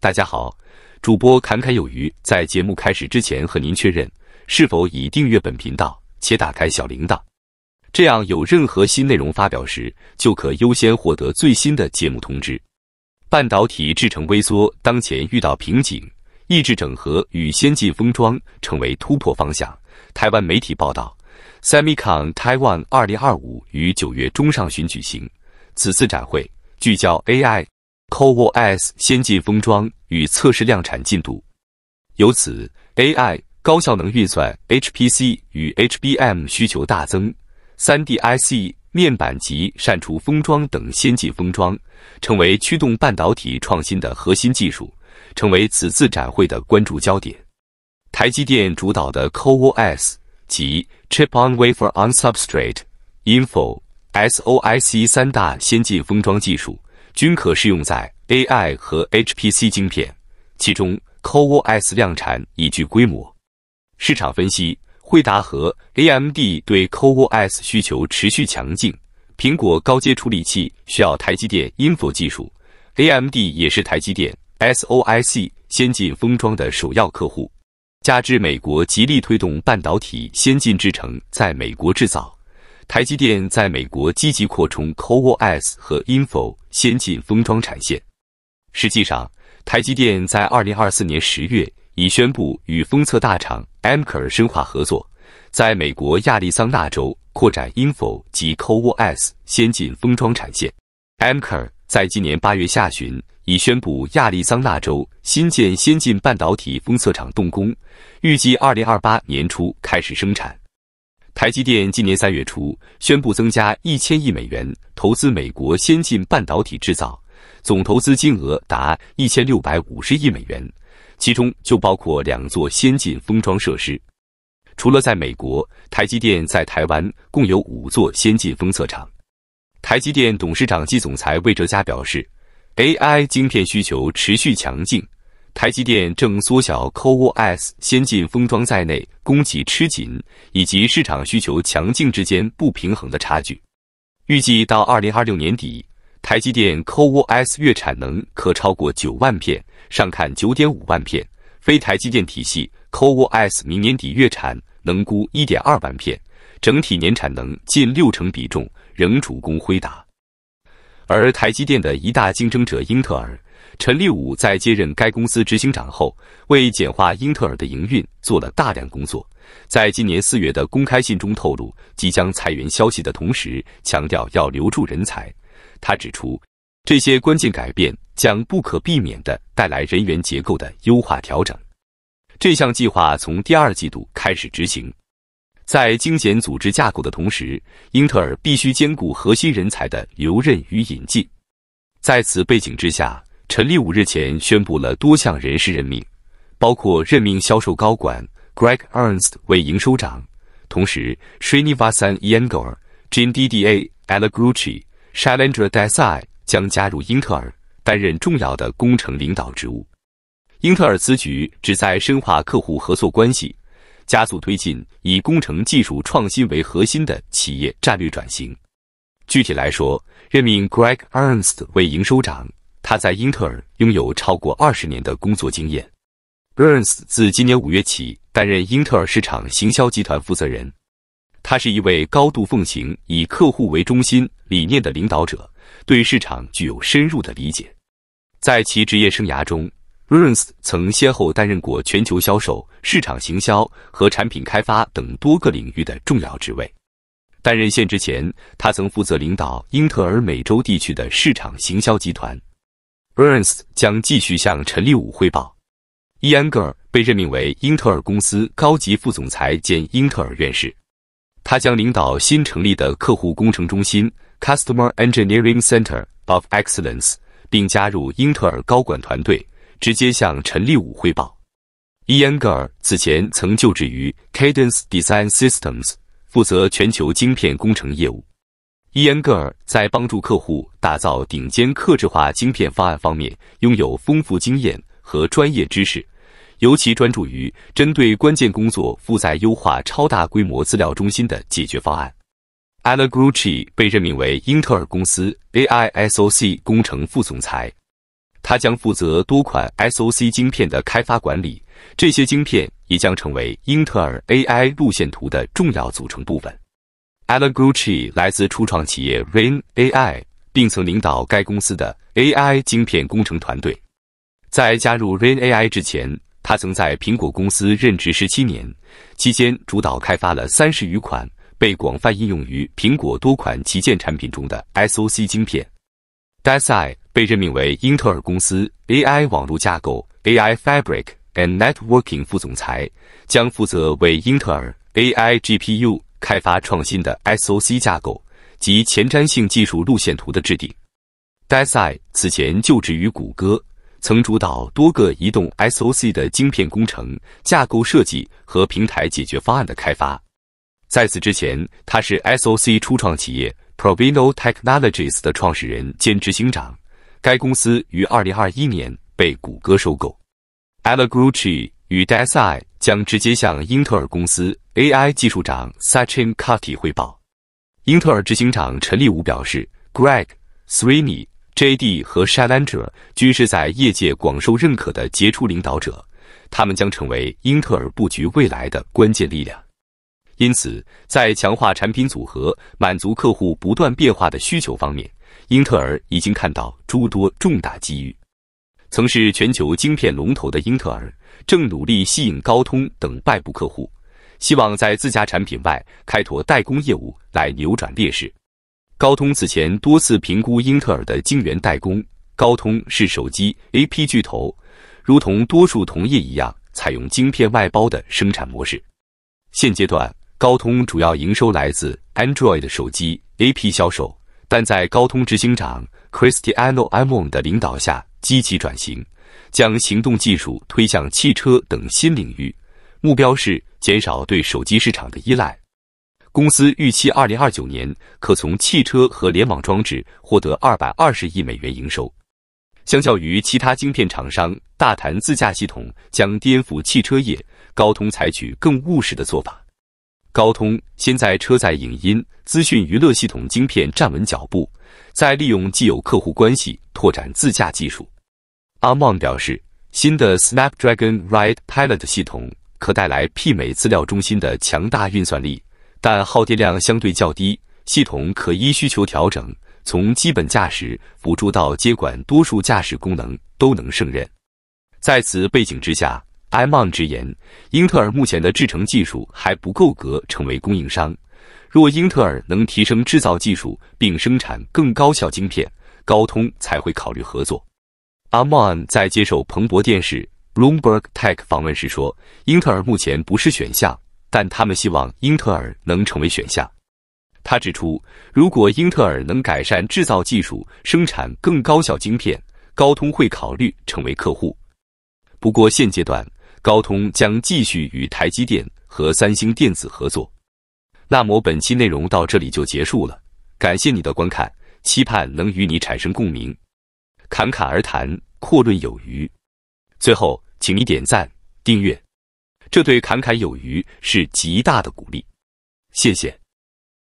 大家好，主播侃侃有余。在节目开始之前，和您确认是否已订阅本频道且打开小铃铛，这样有任何新内容发表时，就可优先获得最新的节目通知。半导体制程微缩当前遇到瓶颈，抑制整合与先进封装成为突破方向。台湾媒体报道，Semicon Taiwan 二零二五于九月中上旬举行，此次展会聚焦 AI。CoWoS 先进封装与测试量产进度，由此 AI 高效能运算 HPC 与 HBM 需求大增，3DIC 面板级扇除封装等先进封装成为驱动半导体创新的核心技术，成为此次展会的关注焦点。台积电主导的 CoWoS 及 Chip-on-Wafer-on-Substrate、Info-SOIC 三大先进封装技术。均可适用在 AI 和 HPC 晶片，其中 CoWoS 量产已具规模。市场分析，惠达和 AMD 对 CoWoS 需求持续强劲。苹果高阶处理器需要台积电 InFO 技术，AMD 也是台积电 SOIC 先进封装的首要客户。加之美国极力推动半导体先进制程在美国制造。台积电在美国积极扩充 CoWoS 和 i n f o 先进封装产线。实际上，台积电在2024年10月已宣布与封测大厂 a m k e r 深化合作，在美国亚利桑那州扩展 i n f o 及 CoWoS 先进封装产线。a m k e r 在今年8月下旬已宣布亚利桑那州新建先进半导体封测厂动工，预计2028年初开始生产。台积电今年三月初宣布增加一千亿美元投资美国先进半导体制造，总投资金额达一千六百五十亿美元，其中就包括两座先进封装设施。除了在美国，台积电在台湾共有五座先进封测厂。台积电董事长暨总裁魏哲嘉表示，AI 晶片需求持续强劲。台积电正缩小 CoWoS 先进封装在内供给吃紧以及市场需求强劲之间不平衡的差距。预计到二零二六年底，台积电 CoWoS 月产能可超过九万片，上看九点五万片。非台积电体系 CoWoS 明年底月产能估一点二万片，整体年产能近六成比重仍主攻辉达。而台积电的一大竞争者英特尔，陈立武在接任该公司执行长后，为简化英特尔的营运做了大量工作。在今年四月的公开信中透露即将裁员消息的同时，强调要留住人才。他指出，这些关键改变将不可避免地带来人员结构的优化调整。这项计划从第二季度开始执行。在精简组织架构的同时，英特尔必须兼顾核心人才的留任与引进。在此背景之下，陈立武日前宣布了多项人事任命，包括任命销售高管 Greg Ernst 为营收长，同时 s h i n i v a s a n y e n g o r j i n d d a Alaguchi、Shailendra Desai 将加入英特尔担任重要的工程领导职务。英特尔此举旨在深化客户合作关系。加速推进以工程技术创新为核心的企业战略转型。具体来说，任命 Greg Ernst 为营收长。他在英特尔拥有超过二十年的工作经验。Ernst 自今年五月起担任英特尔市场行销集团负责人。他是一位高度奉行以客户为中心理念的领导者，对市场具有深入的理解。在其职业生涯中，r u r n s 曾先后担任过全球销售、市场行销和产品开发等多个领域的重要职位。担任现职前，他曾负责领导英特尔美洲地区的市场行销集团。Burns 将继续向陈立武汇报。伊安格尔被任命为英特尔公司高级副总裁兼英特尔院士，他将领导新成立的客户工程中心 （Customer Engineering Center of Excellence），并加入英特尔高管团队。直接向陈立武汇报。伊恩戈尔此前曾就职于 Cadence Design Systems，负责全球晶片工程业务。伊恩戈尔在帮助客户打造顶尖客制化晶片方案方面拥有丰富经验和专业知识，尤其专注于针对关键工作负载优化超大规模资料中心的解决方案。a a l r u c h i 被任命为英特尔公司 AI SOC 工程副总裁。他将负责多款 S O C 晶片的开发管理，这些晶片也将成为英特尔 A I 路线图的重要组成部分。Alaguchi 来自初创企业 Rain A I，并曾领导该公司的 A I 晶片工程团队。在加入 Rain A I 之前，他曾在苹果公司任职十七年，期间主导开发了三十余款被广泛应用于苹果多款旗舰产品中的 S O C 晶片。Dasai。被任命为英特尔公司 AI 网络架构 AI Fabric and Networking 副总裁，将负责为英特尔 AI GPU 开发创新的 SOC 架构及前瞻性技术路线图的制定。Dasai 此前就职于谷歌，曾主导多个移动 SOC 的晶片工程、架构设计和平台解决方案的开发。在此之前，他是 SOC 初创企业 p r o v i n o Technologies 的创始人兼执行长。该公司于二零二一年被谷歌收购。a l e g u c h i 与 Dasai 将直接向英特尔公司 AI 技术长 Sachin Katti 汇报。英特尔执行长陈立武表示：“Greg, s r i n i JD 和 s h a i l e n d r 均是在业界广受认可的杰出领导者，他们将成为英特尔布局未来的关键力量。因此，在强化产品组合、满足客户不断变化的需求方面。”英特尔已经看到诸多重大机遇。曾是全球晶片龙头的英特尔，正努力吸引高通等外部客户，希望在自家产品外开拓代工业务来扭转劣势。高通此前多次评估英特尔的晶圆代工。高通是手机 A P 巨头，如同多数同业一样，采用晶片外包的生产模式。现阶段，高通主要营收来自 Android 手机 A P 销售。但在高通执行长 Cristiano a m o n 的领导下，积极转型，将行动技术推向汽车等新领域，目标是减少对手机市场的依赖。公司预期2029年可从汽车和联网装置获得220亿美元营收。相较于其他晶片厂商大谈自驾系统将颠覆汽车业，高通采取更务实的做法。高通先在车载影音、资讯娱乐系统晶片站稳脚步，再利用既有客户关系拓展自驾技术。阿旺表示，新的 Snapdragon Ride Pilot 系统可带来媲美资料中心的强大运算力，但耗电量相对较低，系统可依需求调整，从基本驾驶辅助到接管多数驾驶功能都能胜任。在此背景之下，Amon 直言，英特尔目前的制程技术还不够格成为供应商。若英特尔能提升制造技术并生产更高效晶片，高通才会考虑合作。Amon 在接受彭博电视 （Bloomberg Tech） 访问时说：“英特尔目前不是选项，但他们希望英特尔能成为选项。”他指出，如果英特尔能改善制造技术，生产更高效晶片，高通会考虑成为客户。不过现阶段，高通将继续与台积电和三星电子合作。那么本期内容到这里就结束了，感谢你的观看，期盼能与你产生共鸣。侃侃而谈，阔论有余。最后，请你点赞、订阅，这对侃侃有余是极大的鼓励。谢谢。